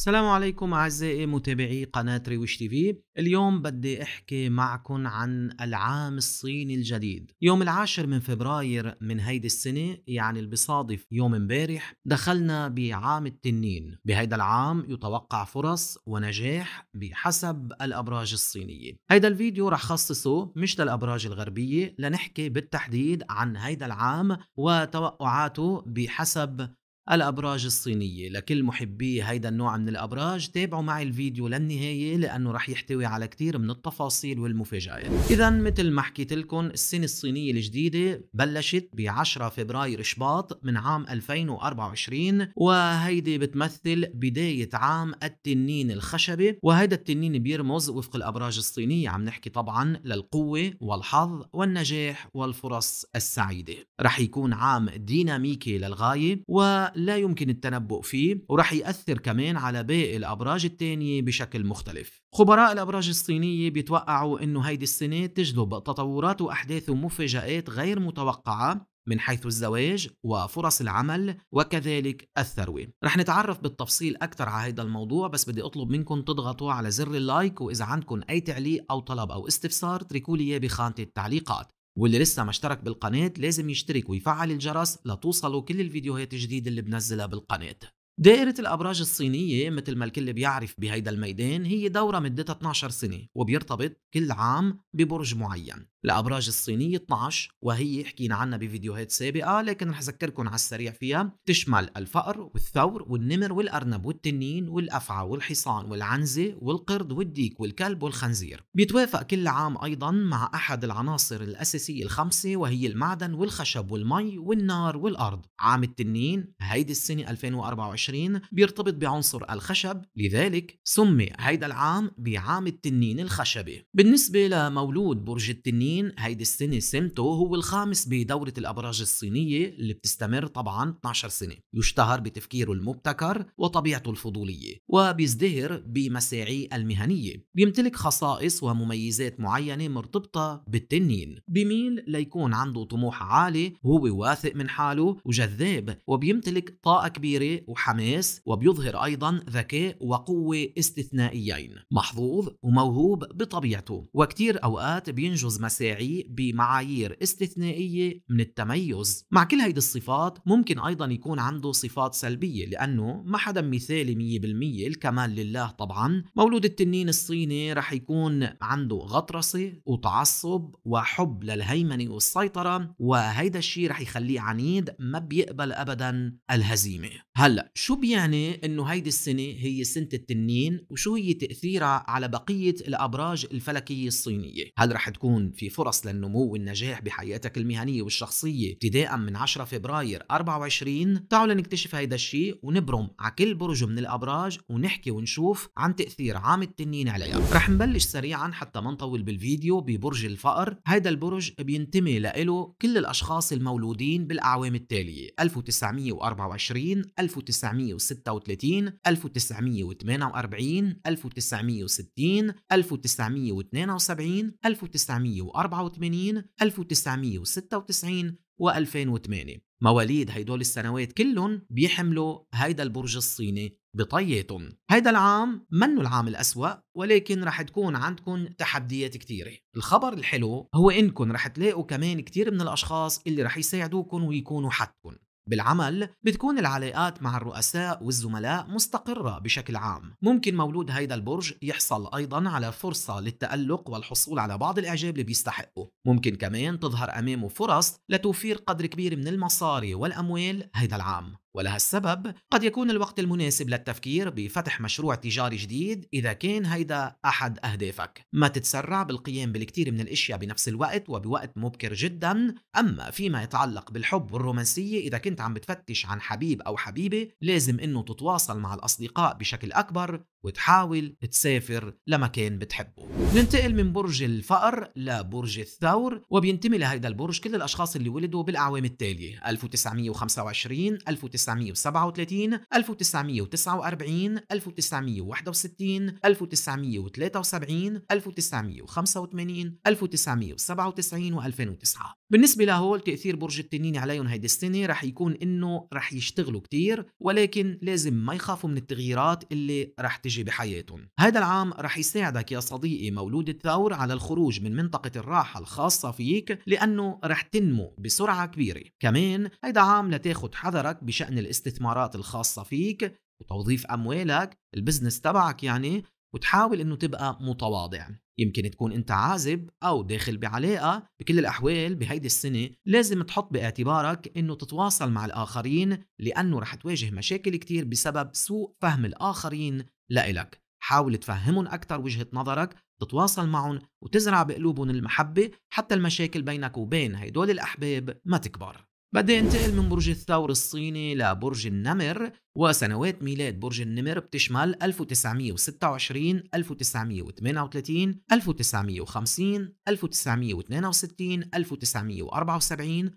السلام عليكم أعزائي متابعي قناة رويش في اليوم بدي أحكي معكم عن العام الصيني الجديد يوم العاشر من فبراير من هيدي السنة يعني اللي بصادف يوم امبارح دخلنا بعام التنين بهيدا العام يتوقع فرص ونجاح بحسب الأبراج الصينية هيدا الفيديو رح خصصه مش للأبراج الغربية لنحكي بالتحديد عن هيدا العام وتوقعاته بحسب الأبراج الصينية لكل محبي هيدا النوع من الأبراج تابعوا معي الفيديو للنهاية لأنه رح يحتوي على كتير من التفاصيل والمفاجآت إذا مثل ما حكيت لكم السنة الصينية الجديدة بلشت ب 10 فبراير شباط من عام 2024 وهيدي بتمثل بداية عام التنين الخشبي وهيدا التنين بيرمز وفق الأبراج الصينية عم نحكي طبعا للقوة والحظ والنجاح والفرص السعيدة رح يكون عام ديناميكي للغاية و لا يمكن التنبؤ فيه ورح يأثر كمان على باقي الأبراج التانية بشكل مختلف خبراء الأبراج الصينية بيتوقعوا أنه هيدي السنة تجلب تطورات وأحداث ومفاجآت غير متوقعة من حيث الزواج وفرص العمل وكذلك الثروة رح نتعرف بالتفصيل أكثر على هذا الموضوع بس بدي أطلب منكم تضغطوا على زر اللايك وإذا عندكم أي تعليق أو طلب أو استفسار اتركوا لي بخانة التعليقات واللي لسه ما اشترك بالقناة لازم يشترك ويفعل الجرس لتوصلوا كل الفيديوهات الجديدة اللي بنزلها بالقناة دائرة الأبراج الصينية مثل ما الكل بيعرف بهيدا الميدان هي دورة مدتها 12 سنة وبيرتبط كل عام ببرج معين الابراج الصينيه 12 وهي حكينا عنها بفيديوهات سابقه لكن رح اذكركم على السريع فيها تشمل الفأر والثور والنمر والارنب والتنين والافعى والحصان والعنزه والقرد والديك والكلب والخنزير بيتوافق كل عام ايضا مع احد العناصر الاساسيه الخمسه وهي المعدن والخشب والمي والنار والارض عام التنين هيدي السنه 2024 بيرتبط بعنصر الخشب لذلك سمي هيدا العام بعام التنين الخشبي بالنسبه لمولود برج التنين الصين هيدي السنة سمته هو الخامس بدورة الأبراج الصينية اللي بتستمر طبعا 12 سنة يشتهر بتفكيره المبتكر وطبيعته الفضولية وبيزدهر بمساعيه المهنية بيمتلك خصائص ومميزات معينة مرتبطة بالتنين بميل ليكون عنده طموح عالي وهو واثق من حاله وجذاب وبيمتلك طاقة كبيرة وحماس وبيظهر أيضا ذكاء وقوة استثنائيين محظوظ وموهوب بطبيعته وكتير أوقات بينجز مساعي ساعي بمعايير استثنائيه من التميز مع كل هيدي الصفات ممكن ايضا يكون عنده صفات سلبيه لانه ما حدا مثالي 100% الكمال لله طبعا مولود التنين الصيني رح يكون عنده غطرسه وتعصب وحب للهيمنه والسيطره وهيدا الشيء رح يخليه عنيد ما بيقبل ابدا الهزيمه هلا شو بيعني انه هيدي السنه هي سنه التنين وشو هي تاثيرها على بقيه الابراج الفلكيه الصينيه هل رح تكون في فرص للنمو والنجاح بحياتك المهنية والشخصية ابتداء من 10 فبراير 24 تعالوا لنكتشف هيدا الشيء ونبرم على كل برج من الأبراج ونحكي ونشوف عن تأثير عام التنين عليها رح نبلش سريعا حتى ما نطول بالفيديو ببرج الفقر هيدا البرج بينتمي لإله كل الأشخاص المولودين بالأعوام التالية 1924 1936 1948 1960 1972 1974 1984 1996 و2008 مواليد هيدول السنوات كلهم بيحملوا هيدا البرج الصيني بطياتهم هيدا العام منه العام الأسوأ ولكن رح تكون عندكم تحديات كتيرة الخبر الحلو هو إنكم رح تلاقوا كمان كتير من الأشخاص اللي رح يساعدوكم ويكونوا حدكم بالعمل بتكون العلاقات مع الرؤساء والزملاء مستقرة بشكل عام ممكن مولود هيدا البرج يحصل أيضا على فرصة للتألق والحصول على بعض الإعجاب اللي بيستحقه ممكن كمان تظهر أمامه فرص لتوفير قدر كبير من المصاري والأموال هيدا العام ولها السبب قد يكون الوقت المناسب للتفكير بفتح مشروع تجاري جديد إذا كان هيدا أحد أهدافك ما تتسرع بالقيام بالكثير من الأشياء بنفس الوقت وبوقت مبكر جدا أما فيما يتعلق بالحب والرومانسية إذا كنت عم بتفتش عن حبيب أو حبيبة لازم أنه تتواصل مع الأصدقاء بشكل أكبر وتحاول تسافر لمكان بتحبه ننتقل من برج الفقر لبرج الثور وبينتمي لهيدا البرج كل الأشخاص اللي ولدوا بالأعوام التالية 1925 1937 1949 1961 1973 1985 1997 و2009 بالنسبة لهول تأثير برج التنين عليهم هيدي السنة رح يكون إنه رح يشتغلوا كتير ولكن لازم ما يخافوا من التغييرات اللي رح تجي تجي بحياتهم هذا العام رح يساعدك يا صديقي مولود الثور على الخروج من منطقة الراحة الخاصة فيك لأنه رح تنمو بسرعة كبيرة كمان هيدا عام لتاخد حذرك بشأن الاستثمارات الخاصة فيك وتوظيف أموالك البزنس تبعك يعني وتحاول انه تبقى متواضع يمكن تكون انت عازب او داخل بعلاقه بكل الاحوال بهيدي السنه لازم تحط باعتبارك انه تتواصل مع الاخرين لانه رح تواجه مشاكل كتير بسبب سوء فهم الاخرين لإلك حاول تفهمهم أكثر وجهة نظرك تتواصل معهم وتزرع بقلوبهم المحبة حتى المشاكل بينك وبين هيدول الأحباب ما تكبر بدي انتقل من برج الثور الصيني لبرج النمر وسنوات ميلاد برج النمر بتشمل 1926 1938 1950 1962 1974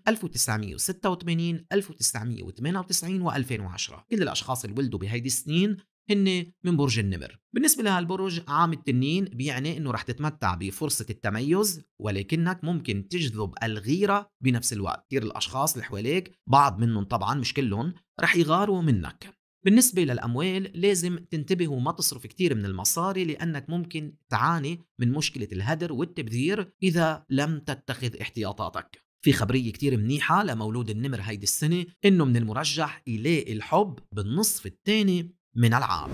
1986 1998 و2010 كل الأشخاص اللي ولدوا بهيدي السنين هن من برج النمر بالنسبة لهالبرج عام التنين بيعني انه رح تتمتع بفرصة التميز ولكنك ممكن تجذب الغيرة بنفس الوقت كثير الاشخاص اللي حواليك بعض منهم طبعا مش كلهم رح يغاروا منك بالنسبة للأموال لازم تنتبه وما تصرف كتير من المصاري لأنك ممكن تعاني من مشكلة الهدر والتبذير إذا لم تتخذ احتياطاتك في خبرية كتير منيحة لمولود النمر هيدي السنة إنه من المرجح يلاقي الحب بالنصف الثاني من العام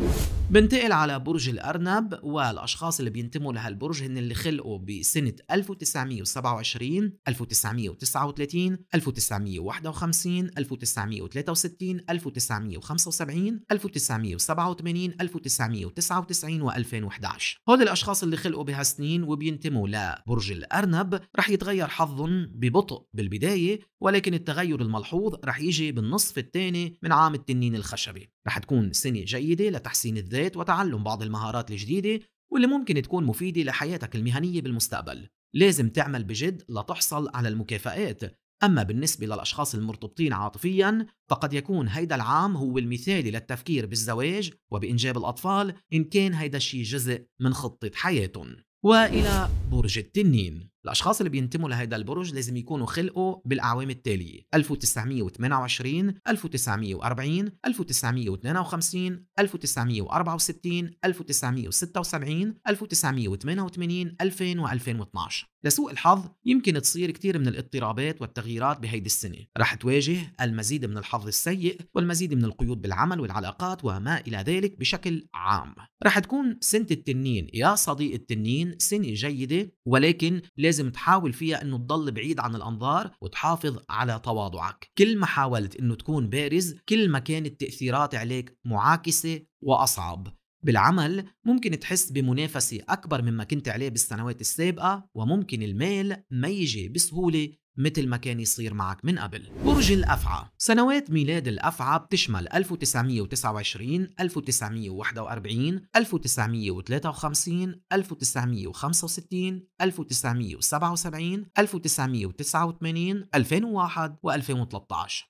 بنتقل على برج الأرنب والأشخاص اللي بينتموا لهالبرج هن اللي خلقوا بسنة 1927 1939 1951 1963 1975 1987 1999 و2011 هول الأشخاص اللي خلقوا بهالسنين وبينتموا لبرج الأرنب رح يتغير حظهم ببطء بالبداية ولكن التغير الملحوظ رح يجي بالنصف الثاني من عام التنين الخشبي رح تكون سنة جيدة لتحسين الذات الزيت وتعلم بعض المهارات الجديدة واللي ممكن تكون مفيدة لحياتك المهنية بالمستقبل لازم تعمل بجد لتحصل على المكافآت أما بالنسبة للأشخاص المرتبطين عاطفيا فقد يكون هيدا العام هو المثالي للتفكير بالزواج وبإنجاب الأطفال إن كان هيدا الشيء جزء من خطة حياتهم وإلى برج التنين الأشخاص اللي بينتموا لهيدا البرج لازم يكونوا خلقوا بالأعوام التالية 1928 1940 1952 1964 1976 1988 2000 و2012 لسوء الحظ يمكن تصير كثير من الاضطرابات والتغييرات بهيدي السنة رح تواجه المزيد من الحظ السيء والمزيد من القيود بالعمل والعلاقات وما إلى ذلك بشكل عام رح تكون سنة التنين يا صديق التنين سنة جيدة ولكن لازم لازم تحاول فيها انه تضل بعيد عن الانظار وتحافظ على تواضعك كل ما حاولت انه تكون بارز كل ما كانت تاثيرات عليك معاكسه واصعب بالعمل ممكن تحس بمنافسة أكبر مما كنت عليه بالسنوات السابقة وممكن المال ما يجي بسهولة مثل ما كان يصير معك من قبل برج الأفعى سنوات ميلاد الأفعى بتشمل 1929 1941 1953 1965 1977 1989 2001 و2013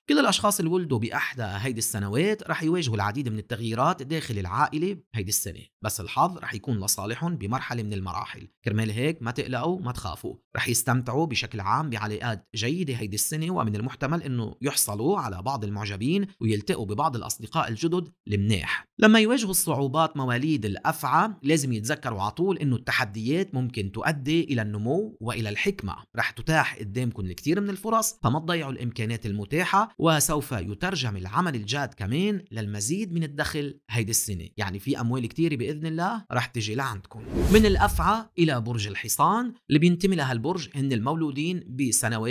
كل الأشخاص اللي ولدوا بأحدى هيدي السنوات رح يواجهوا العديد من التغييرات داخل العائلة هيدي السنة بس الحظ رح يكون لصالحهم بمرحلة من المراحل كرمال هيك ما تقلقوا ما تخافوا رح يستمتعوا بشكل عام بعلاقات كانت جيدة هيدي السنة ومن المحتمل أنه يحصلوا على بعض المعجبين ويلتقوا ببعض الأصدقاء الجدد المناح لما يواجهوا الصعوبات مواليد الأفعى لازم يتذكروا على طول أنه التحديات ممكن تؤدي إلى النمو وإلى الحكمة رح تتاح قدامكم الكثير من الفرص فما تضيعوا الإمكانات المتاحة وسوف يترجم العمل الجاد كمان للمزيد من الدخل هيدي السنة يعني في أموال كثيرة بإذن الله رح تجي لعندكم من الأفعى إلى برج الحصان اللي بينتمي لهالبرج هن المولودين بسنوات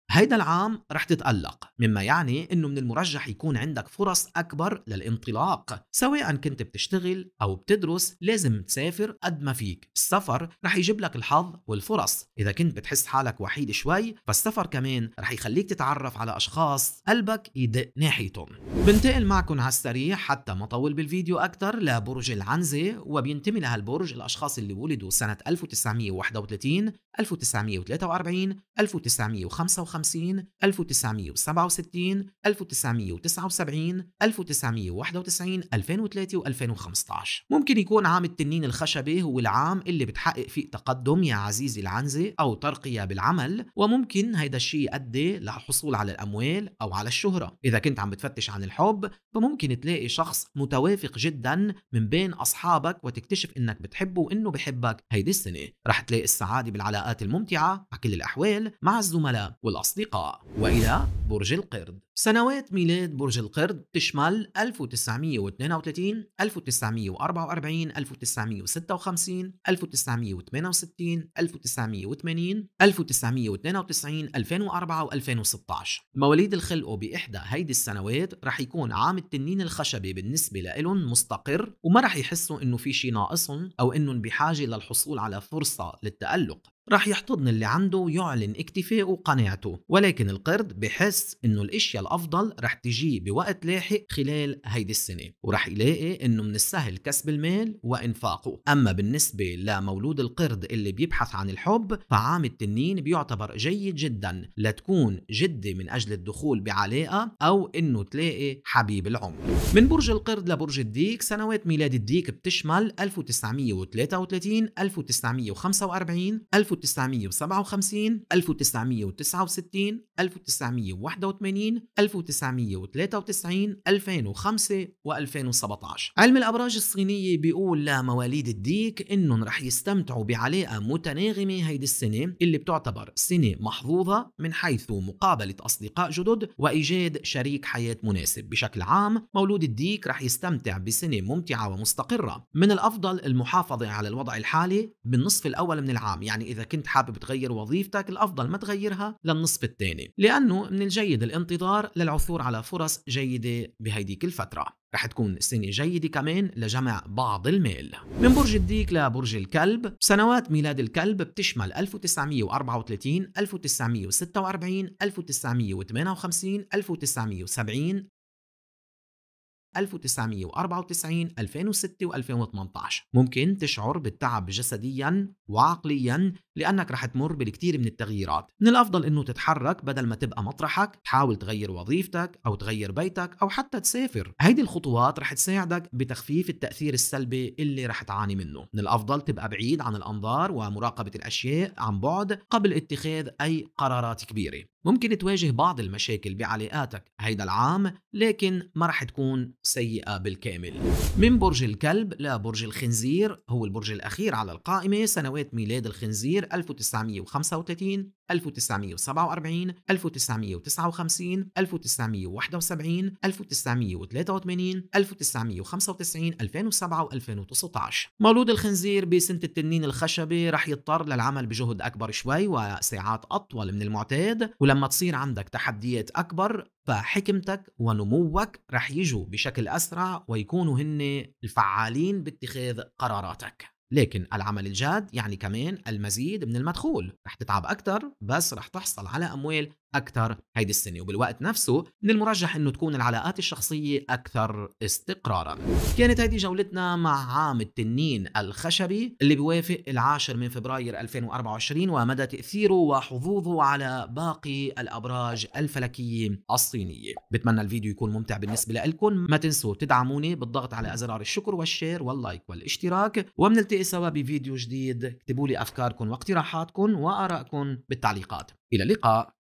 هيدا العام رح تتألق مما يعني أنه من المرجح يكون عندك فرص أكبر للانطلاق سواء كنت بتشتغل أو بتدرس لازم تسافر قد ما فيك السفر رح يجيب لك الحظ والفرص إذا كنت بتحس حالك وحيد شوي فالسفر كمان رح يخليك تتعرف على أشخاص قلبك يدق ناحيتهم بنتقل معكم على السريع حتى ما طول بالفيديو أكثر لبرج العنزة وبينتمي لهالبرج الأشخاص اللي ولدوا سنة 1931 1943 1955 1950 1967 1979 1991 2003 و2015 ممكن يكون عام التنين الخشبي هو العام اللي بتحقق فيه تقدم يا عزيزي العنزة أو ترقية بالعمل وممكن هيدا الشيء يؤدي للحصول على الأموال أو على الشهرة إذا كنت عم بتفتش عن الحب فممكن تلاقي شخص متوافق جدا من بين أصحابك وتكتشف إنك بتحبه وإنه بحبك هيدي السنة رح تلاقي السعادة بالعلاقات الممتعة على كل الأحوال مع الزملاء والأصحاب الأصدقاء وإلى برج القرد سنوات ميلاد برج القرد تشمل 1932 1944 1956 1968 1980 1992 2004 و2016 مواليد الخلقوا بإحدى هيدي السنوات رح يكون عام التنين الخشبي بالنسبة لهم مستقر وما رح يحسوا إنه في شي ناقصهم أو إنهم بحاجة للحصول على فرصة للتألق رح يحتضن اللي عنده ويعلن اكتفائه وقناعته ولكن القرد بحس انه الاشياء الأفضل رح تجيه بوقت لاحق خلال هيدي السنة ورح يلاقي أنه من السهل كسب المال وإنفاقه أما بالنسبة لمولود القرد اللي بيبحث عن الحب فعام التنين بيعتبر جيد جدا لتكون جدة من أجل الدخول بعلاقة أو أنه تلاقي حبيب العمر من برج القرد لبرج الديك سنوات ميلاد الديك بتشمل 1933 1945 1957 1969 1981 1993 2005 و2017 علم الأبراج الصينية بيقول لمواليد الديك إنهم رح يستمتعوا بعلاقة متناغمة هيدي السنة اللي بتعتبر سنة محظوظة من حيث مقابلة أصدقاء جدد وإيجاد شريك حياة مناسب بشكل عام مولود الديك رح يستمتع بسنة ممتعة ومستقرة من الأفضل المحافظة على الوضع الحالي بالنصف الأول من العام يعني إذا كنت حابب تغير وظيفتك الأفضل ما تغيرها للنصف الثاني لأنه من الجيد الانتظار الاخر للعثور على فرص جيدة بهيديك الفترة رح تكون سنة جيدة كمان لجمع بعض المال من برج الديك لبرج الكلب سنوات ميلاد الكلب بتشمل 1934 1946 1958 1970 1994 2006 و2018 ممكن تشعر بالتعب جسديا وعقليا لأنك رح تمر بالكثير من التغييرات من الأفضل أنه تتحرك بدل ما تبقى مطرحك تحاول تغير وظيفتك أو تغير بيتك أو حتى تسافر هيدي الخطوات رح تساعدك بتخفيف التأثير السلبي اللي رح تعاني منه من الأفضل تبقى بعيد عن الأنظار ومراقبة الأشياء عن بعد قبل اتخاذ أي قرارات كبيرة ممكن تواجه بعض المشاكل بعلاقاتك هيدا العام لكن ما رح تكون سيئة بالكامل من برج الكلب لبرج الخنزير هو البرج الأخير على القائمة سنوات ميلاد الخنزير 1935 1947 1959 1971 1983 1995 2007 و2019 مولود الخنزير بسنة التنين الخشبي رح يضطر للعمل بجهد أكبر شوي وساعات أطول من المعتاد ولما تصير عندك تحديات أكبر فحكمتك ونموك رح يجوا بشكل أسرع ويكونوا هن الفعالين باتخاذ قراراتك لكن العمل الجاد يعني كمان المزيد من المدخول رح تتعب أكثر بس رح تحصل على أموال أكثر هيدي السنة وبالوقت نفسه من المرجح أنه تكون العلاقات الشخصية أكثر استقرارا كانت هيدي جولتنا مع عام التنين الخشبي اللي بيوافق العاشر من فبراير 2024 ومدى تأثيره وحظوظه على باقي الأبراج الفلكية الصينية بتمنى الفيديو يكون ممتع بالنسبة لكم ما تنسوا تدعموني بالضغط على أزرار الشكر والشير واللايك والاشتراك وبنلتقي سوا بفيديو جديد اكتبوا لي أفكاركم واقتراحاتكم وآرائكم بالتعليقات إلى اللقاء